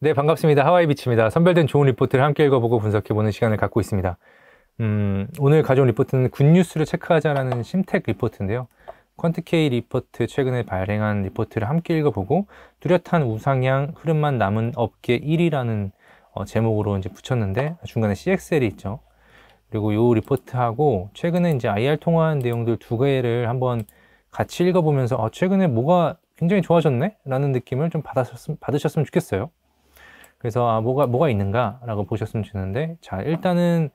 네, 반갑습니다. 하와이 비치입니다. 선별된 좋은 리포트를 함께 읽어보고 분석해보는 시간을 갖고 있습니다. 음, 오늘 가져온 리포트는 굿뉴스를 체크하자라는 심텍 리포트인데요. 퀀트케이 리포트 최근에 발행한 리포트를 함께 읽어보고 뚜렷한 우상향 흐름만 남은 업계 1위라는 어, 제목으로 이제 붙였는데 중간에 CXL이 있죠. 그리고 이 리포트하고 최근에 이제 IR 통화한 내용들 두 개를 한번 같이 읽어보면서 어, 최근에 뭐가 굉장히 좋아졌네? 라는 느낌을 좀받으셨으 받으셨으면 좋겠어요. 그래서 아, 뭐가 뭐가 있는가라고 보셨으면 좋는데 자 일단은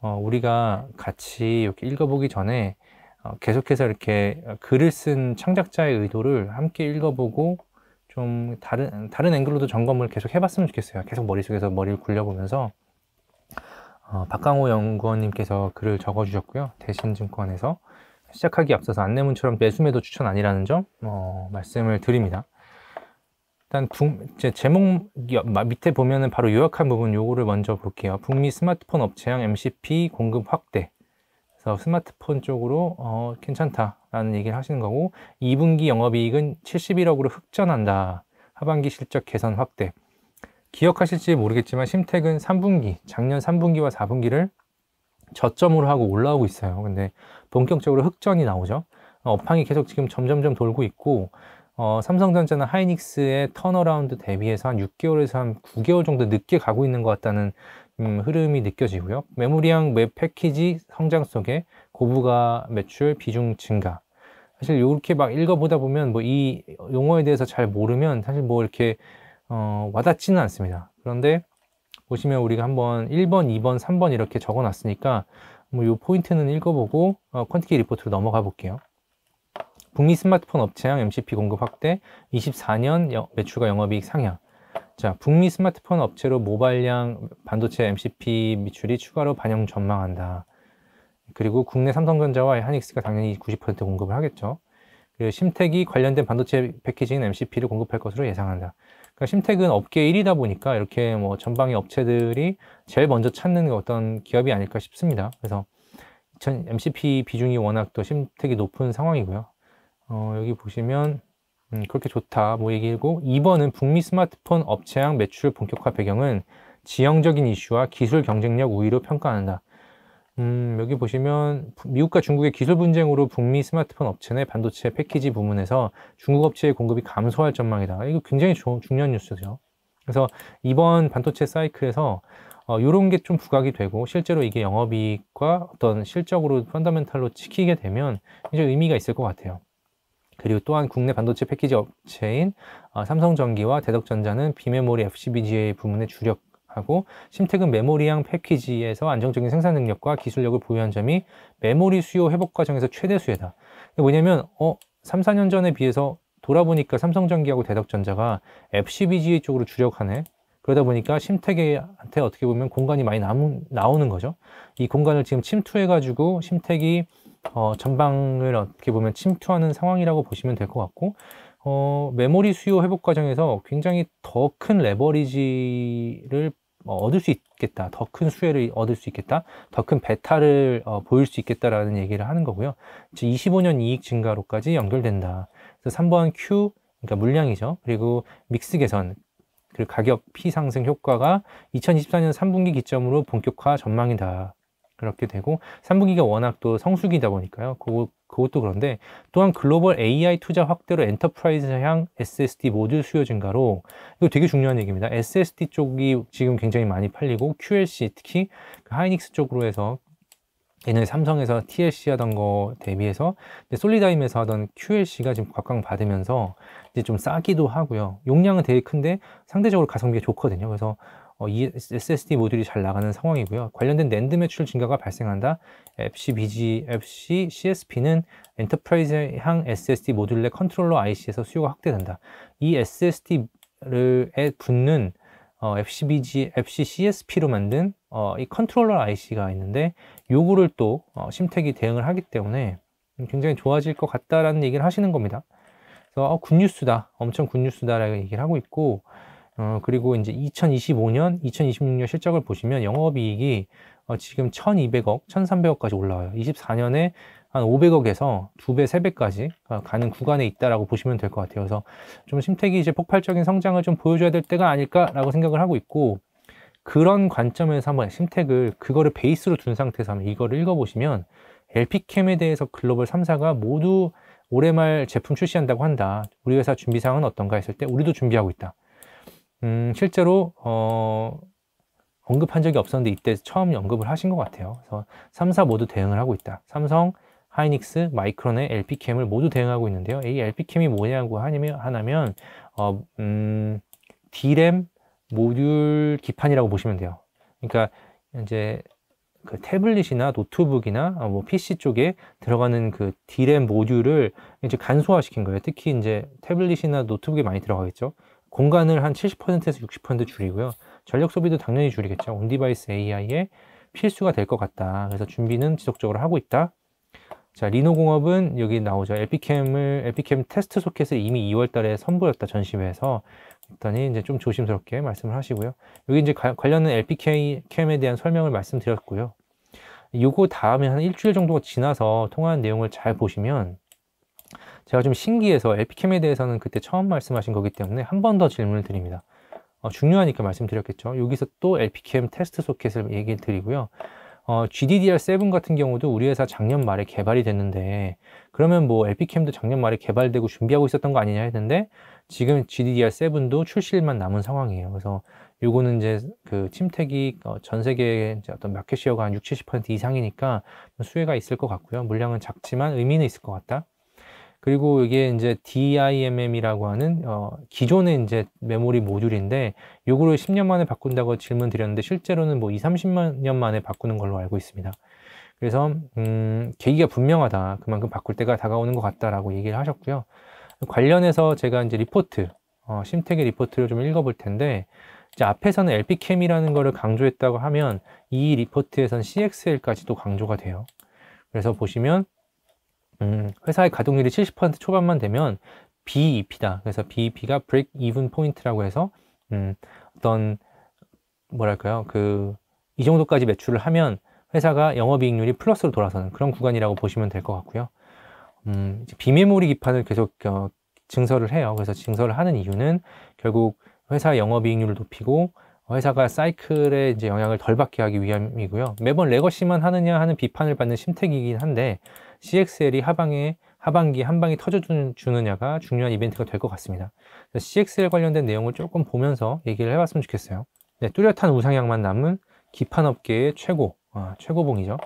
어, 우리가 같이 이렇게 읽어보기 전에 어, 계속해서 이렇게 글을 쓴 창작자의 의도를 함께 읽어보고 좀 다른 다른 앵글로도 점검을 계속 해봤으면 좋겠어요. 계속 머릿속에서 머리를 굴려보면서 어, 박강호 연구원님께서 글을 적어주셨고요. 대신증권에서 시작하기 앞서서 안내문처럼 매수매도 추천 아니라는 점 어, 말씀을 드립니다. 일단 제목 밑에 보면은 바로 요약한 부분 요거를 먼저 볼게요. 북미 스마트폰 업체향 MCP 공급 확대. 그래서 스마트폰 쪽으로 어, 괜찮다라는 얘기를 하시는 거고 2분기 영업이익은 71억으로 흑전한다. 하반기 실적 개선 확대. 기억하실지 모르겠지만 심택은 3분기, 작년 3분기와 4분기를 저점으로 하고 올라오고 있어요. 근데 본격적으로 흑전이 나오죠. 업황이 계속 지금 점점점 돌고 있고 어, 삼성전자는 하이닉스의 턴어라운드 대비해서 한 6개월에서 한 9개월 정도 늦게 가고 있는 것 같다는 음, 흐름이 느껴지고요. 메모리형웹 패키지 성장 속에 고부가 매출 비중 증가. 사실 이렇게 막 읽어보다 보면 뭐 이 용어에 대해서 잘 모르면 사실 뭐 이렇게 어, 와닿지는 않습니다. 그런데 보시면 우리가 한번 1번, 2번, 3번 이렇게 적어놨으니까 뭐이 포인트는 읽어보고 어, 퀀티키 리포트로 넘어가 볼게요. 북미 스마트폰 업체향 MCP 공급 확대, 24년 매출과 영업이익 상향. 자, 북미 스마트폰 업체로 모바일향 반도체 MCP 매출이 추가로 반영 전망한다. 그리고 국내 삼성전자와 하닉스가 당연히 90% 공급을 하겠죠. 그리고 심택이 관련된 반도체 패키지인 MCP를 공급할 것으로 예상한다. 그러니까 심택은 업계 1위다 보니까 이렇게 뭐 전방의 업체들이 제일 먼저 찾는 어떤 기업이 아닐까 싶습니다. 그래서 전 MCP 비중이 워낙 또 심택이 높은 상황이고요. 어, 여기 보시면 음, 그렇게 좋다 뭐 얘기고 2번은 북미 스마트폰 업체향 매출 본격화 배경은 지형적인 이슈와 기술 경쟁력 우위로 평가한다. 음, 여기 보시면 미국과 중국의 기술 분쟁으로 북미 스마트폰 업체 내 반도체 패키지 부문에서 중국 업체의 공급이 감소할 전망이다. 이거 굉장히 조, 중요한 뉴스죠. 그래서 이번 반도체 사이클에서 어, 이런 게 좀 부각이 되고 실제로 이게 영업이익과 어떤 실적으로 펀더멘탈로 지키게 되면 굉장히 의미가 있을 것 같아요. 그리고 또한 국내 반도체 패키지 업체인 어, 삼성전기와 대덕전자는 비메모리 FCBGA 부문에 주력하고 심택은 메모리형 패키지에서 안정적인 생산 능력과 기술력을 보유한 점이 메모리 수요 회복 과정에서 최대 수혜다. 뭐냐면 어 3, 4년 전에 비해서 돌아보니까 삼성전기하고 대덕전자가 FCBGA 쪽으로 주력하네. 그러다 보니까 심택한테 어떻게 보면 공간이 많이 남 나오는 거죠. 이 공간을 지금 침투해가지고 심택이 어, 전방을 어떻게 보면 침투하는 상황이라고 보시면 될 것 같고 어, 메모리 수요 회복 과정에서 굉장히 더 큰 레버리지를 어, 얻을 수 있겠다, 더 큰 수혜를 얻을 수 있겠다, 더큰배타를 어, 보일 수 있겠다라는 얘기를 하는 거고요. 이제 25년 이익 증가로까지 연결된다. 그래서 3번 Q, 그러니까 물량이죠. 그리고 믹스 개선, 그리고 가격 피 상승 효과가 2024년 3분기 기점으로 본격화 전망이다. 그렇게 되고 3분기가 워낙 또 성수기다 보니까요. 그거, 그것도 그런데 또한 글로벌 AI 투자 확대로 엔터프라이즈향 SSD 모듈 수요 증가로 이거 되게 중요한 얘기입니다. SSD 쪽이 지금 굉장히 많이 팔리고 QLC 특히 그 하이닉스 쪽으로 해서 얘는 삼성에서 TLC 하던 거 대비해서 솔리다임에서 하던 QLC가 지금 각광받으면서 이제 좀 싸기도 하고요. 용량은 되게 큰데 상대적으로 가성비가 좋거든요. 그래서 어, SSD 모듈이 잘 나가는 상황이고요. 관련된 낸드 매출 증가가 발생한다. FCBG, FC, CSP는 엔터프라이즈향 SSD 모듈 내 컨트롤러 IC에서 수요가 확대된다. 이 SSD를 붙는 어, FCBG, FCCSP로 만든 어, 이 컨트롤러 IC가 있는데 요거를 또 어, 심택이 대응을 하기 때문에 굉장히 좋아질 것 같다라는 얘기를 하시는 겁니다. 그래서 어, 굿뉴스다, 엄청 굿뉴스다라고 얘기를 하고 있고 어, 그리고 이제 2025년, 2026년 실적을 보시면 영업이익이 어, 지금 1,200억, 1,300억까지 올라와요. 24년에 한 500억에서 2배, 3배까지 어, 가는 구간에 있다라고 보시면 될 것 같아요. 그래서 좀 심택이 이제 폭발적인 성장을 좀 보여줘야 될 때가 아닐까라고 생각을 하고 있고 그런 관점에서 한번 심택을 그거를 베이스로 둔 상태에서 한번 이거를 읽어보시면 LP캠에 대해서 글로벌 3사가 모두 올해 말 제품 출시한다고 한다. 우리 회사 준비사항은 어떤가 했을 때 우리도 준비하고 있다. 음, 실제로 어, 언급한 적이 없었는데 이때 처음 언급을 하신 것 같아요. 그래서 3사 모두 대응을 하고 있다. 삼성, 하이닉스, 마이크론의 LP캠을 모두 대응하고 있는데요. 이 LP캠이 뭐냐고 하냐면 어, 음, D램 모듈 기판이라고 보시면 돼요. 그러니까 이제 그 태블릿이나 노트북이나 어, 뭐 PC 쪽에 들어가는 그 D램 모듈을 이제 간소화시킨 거예요. 특히 이제 태블릿이나 노트북에 많이 들어가겠죠. 공간을 한 70%에서 60% 줄이고요. 전력 소비도 당연히 줄이겠죠. 온디바이스 AI의 필수가 될 것 같다. 그래서 준비는 지속적으로 하고 있다. 자, 리노공업은 여기 나오죠. 에피캠을, 에피캠 테스트 소켓을 이미 2월 달에 선보였다. 전시회에서. 그랬더니 이제 좀 조심스럽게 말씀을 하시고요. 여기 이제 관련된 에피캠에 대한 설명을 말씀드렸고요. 요거 다음에 한 일주일 정도 가 지나서 통화한 내용을 잘 보시면 제가 좀 신기해서 에피캠에 대해서는 그때 처음 말씀하신 거기 때문에 한 번 더 질문을 드립니다. 어, 중요하니까 말씀드렸겠죠. 여기서 또 l p 캠 테스트 소켓을 얘기 드리고요. 어, GDDR7 같은 경우도 우리 회사 작년 말에 개발이 됐는데 그러면 뭐 l p 캠도 작년 말에 개발되고 준비하고 있었던 거 아니냐 했는데 지금 GDDR7도 출시일만 남은 상황이에요. 그래서 요거는 이제 그 침택이 어, 전 세계의 어떤 마켓 시어가 한 60, 70% 이상이니까 수혜가 있을 것 같고요. 물량은 작지만 의미는 있을 것 같다. 그리고 이게 이제 DIMM이라고 하는 어, 기존의 이제 메모리 모듈인데 요거를 10년 만에 바꾼다고 질문 드렸는데 실제로는 뭐 2, 3 0년 만에 바꾸는 걸로 알고 있습니다. 그래서 음, 계기가 분명하다. 그만큼 바꿀 때가 다가오는 것 같다라고 얘기를 하셨고요. 관련해서 제가 이제 리포트, 어, 심텍의 리포트를 좀 읽어볼 텐데 이제 앞에서는 LP캠이라는 거를 강조했다고 하면 이 리포트에선 CXL까지도 강조가 돼요. 그래서 보시면 음, 회사의 가동률이 70% 초반만 되면 BEP다. 그래서 BEP가 break even point라고 해서 음, 어떤 뭐랄까요? 그 이 정도까지 매출을 하면 회사가 영업이익률이 플러스로 돌아서는 그런 구간이라고 보시면 될 것 같고요. 음, 비메모리 기판을 계속 어, 증설을 해요. 그래서 증설을 하는 이유는 결국 회사 영업이익률을 높이고 회사가 사이클에 이제 영향을 덜 받게 하기 위함이고요. 매번 레거시만 하느냐 하는 비판을 받는 심택이긴 한데 CXL이 하방에 하반기 한 방이 터져주느냐가 중요한 이벤트가 될 것 같습니다. CXL 관련된 내용을 조금 보면서 얘기를 해봤으면 좋겠어요. 네, 뚜렷한 우상향만 남은 기판업계의 최고, 아, 최고봉이죠.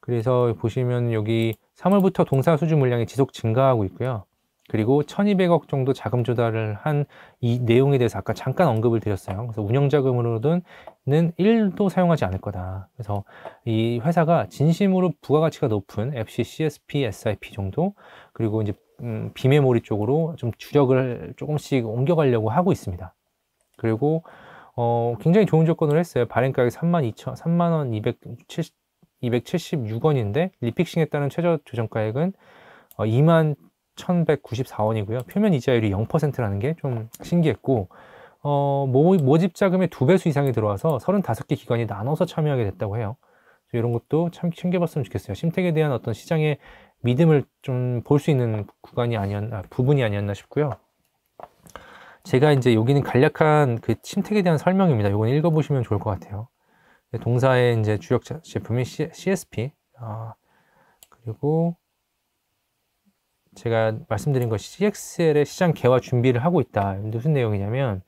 그래서 보시면 여기 3월부터 동사 수주 물량이 지속 증가하고 있고요. 그리고 1200억 정도 자금 조달을 한 이 내용에 대해서 아까 잠깐 언급을 드렸어요. 그래서 운영자금으로는 1도 사용하지 않을 거다. 그래서 이 회사가 진심으로 부가가치가 높은 FC, CSP, SIP 정도 그리고 이제 음, 비메모리 쪽으로 좀 주력을 조금씩 옮겨가려고 하고 있습니다. 그리고 어, 굉장히 좋은 조건을 했어요. 발행 가격 32,000 3만 원 270, 276원인데 리픽싱에 따른 최저 조정 가액은 어, 2만 1,194원이고요. 표면 이자율이 0%라는 게 좀 신기했고 어, 모집 자금의 두 배수 이상이 들어와서 35개 기관이 나눠서 참여하게 됐다고 해요. 이런 것도 참 챙겨봤으면 좋겠어요. 심택에 대한 어떤 시장의 믿음을 좀 볼 수 있는 구간이 아니었나, 아, 부분이 아니었나 싶고요. 제가 이제 여기는 간략한 그 침택에 대한 설명입니다. 이건 읽어보시면 좋을 것 같아요. 동사의 이제 주력 제품이 C, s p 아, 그리고 제가 말씀드린 것이 CXL의 시장 개화 준비를 하고 있다. 무슨 내용이냐면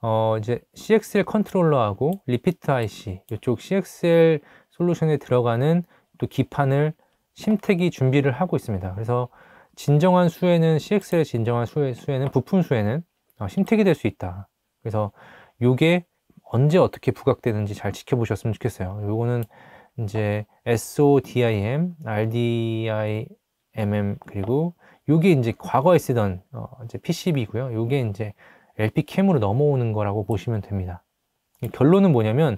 어 이제 CXL 컨트롤러하고 리피트 IC 이쪽 CXL 솔루션에 들어가는 또 기판을 심택이 준비를 하고 있습니다. 그래서 진정한 수에는 CXL의 진정한 수에, 수에는 부품 수에는 어, 심택이 될 수 있다. 그래서 요게 언제 어떻게 부각되는지 잘 지켜보셨으면 좋겠어요. 요거는 이제 SODIM, RDI mm 그리고 요게 이제 과거에 쓰던 어, 이제 PCB고요. 요게 이제 LP캠으로 넘어오는 거라고 보시면 됩니다. 결론은 뭐냐면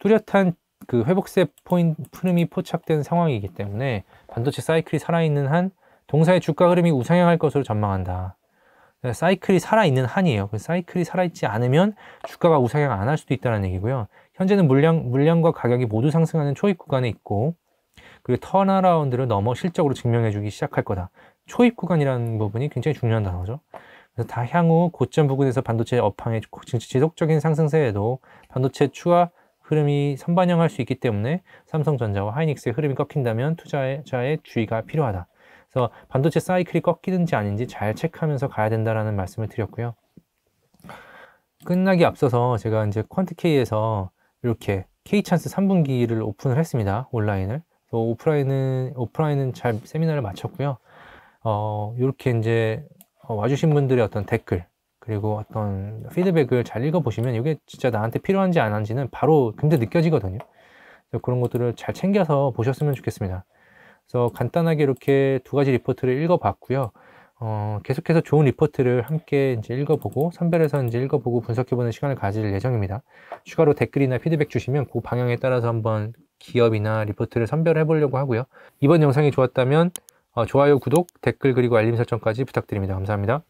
뚜렷한 그 회복세 포인트 흐름이 포착된 상황이기 때문에 반도체 사이클이 살아있는 한 동사의 주가 흐름이 우상향할 것으로 전망한다. 사이클이 살아있는 한이에요. 그 사이클이 살아있지 않으면 주가가 우상향 안 할 수도 있다는 얘기고요. 현재는 물량, 물량과 가격이 모두 상승하는 초입 구간에 있고 그리고 턴아라운드를 넘어 실적으로 증명해주기 시작할 거다. 초입 구간이라는 부분이 굉장히 중요한 단어죠. 그래서 다 향후 고점 부근에서 반도체 업황의 지속적인 상승세에도 반도체 추가 흐름이 선반영할 수 있기 때문에 삼성전자와 하이닉스의 흐름이 꺾인다면 투자자의 주의가 필요하다. 그래서 반도체 사이클이 꺾이든지 아닌지 잘 체크하면서 가야 된다라는 말씀을 드렸고요. 끝나기 앞서서 제가 이제 퀀트K에서 이렇게 K찬스 3분기를 오픈을 했습니다. 온라인을. 오프라인은 오프라인은 잘 세미나를 마쳤고요. 어, 이렇게 이제 어, 와주신 분들의 어떤 댓글 그리고 어떤 피드백을 잘 읽어보시면 이게 진짜 나한테 필요한지 안 한지는 바로 근데 느껴지거든요. 그래서 그런 것들을 잘 챙겨서 보셨으면 좋겠습니다. 그래서 간단하게 이렇게 두 가지 리포트를 읽어봤고요. 어, 계속해서 좋은 리포트를 함께 이제 읽어보고 선별해서 이제 읽어보고 분석해보는 시간을 가질 예정입니다. 추가로 댓글이나 피드백 주시면 그 방향에 따라서 한번 기업이나 리포트를 선별해 보려고 하고요. 이번 영상이 좋았다면 어, 좋아요, 구독, 댓글 그리고 알림 설정까지 부탁드립니다. 감사합니다.